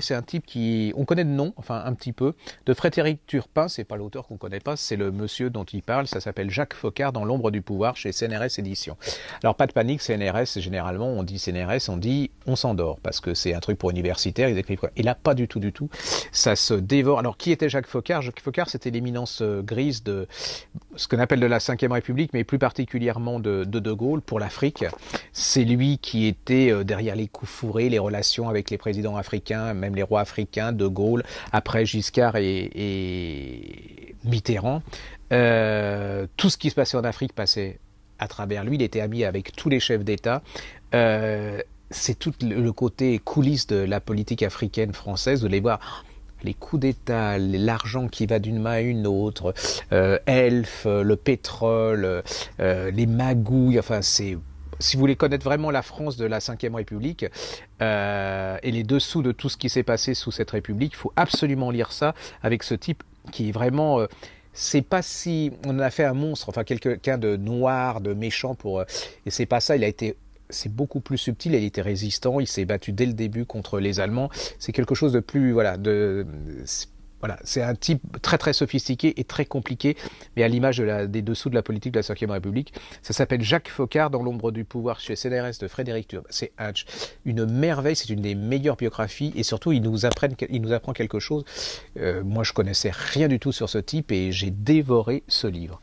c'est un type qui, on connaît de nom, enfin un petit peu, de Frédéric Turpin, c'est pas l'auteur qu'on connaît pas, c'est le monsieur dont il parle, ça s'appelle Jacques Focard dans L'ombre du pouvoir chez CNRS Édition. Alors pas de panique, CNRS, généralement on dit CNRS, on dit on s'endort, parce que c'est un truc pour universitaires. ils écrivent quoi. Et là, pas du tout, du tout, ça se dévore. Alors qui était Jacques Focard Jacques Focard, c'était l'éminence euh, grise de ce qu'on appelle de la Ve République, mais plus particulièrement de De, de Gaulle pour l'Afrique. C'est lui qui était euh, derrière les coups fourrés, les relations avec les présidents africains, même les rois africains, De Gaulle, après Giscard et, Mitterrand. Euh, tout ce qui se passait en Afrique passait à travers lui. Il était ami avec tous les chefs d'État. Euh, c'est tout le côté coulisses de la politique africaine française, de les voir oh, les coups d'État, l'argent qui va d'une main à une autre, euh, Elf, euh, le pétrole, les magouilles, enfin c'est si vous voulez connaître vraiment la France de la Ve République euh, et les dessous de tout ce qui s'est passé sous cette République, il faut absolument lire ça avec ce type qui est vraiment... Euh, c'est pas si on a fait un monstre, enfin quelqu'un de noir, de méchant pour euh, et c'est pas ça. Il a été, c'est beaucoup plus subtil. Il était résistant. Il s'est battu dès le début contre les Allemands. C'est quelque chose de plus voilà de voilà, c'est un type très très sophistiqué et très compliqué, mais à l'image des dessous de la politique de la Ve République. Ça s'appelle Jacques Focard dans l'ombre du pouvoir chez CNRS de Frédéric Turbe. C'est une merveille, c'est une des meilleures biographies et surtout il nous, apprend quelque chose. Euh, moi je connaissais rien du tout sur ce type et j'ai dévoré ce livre.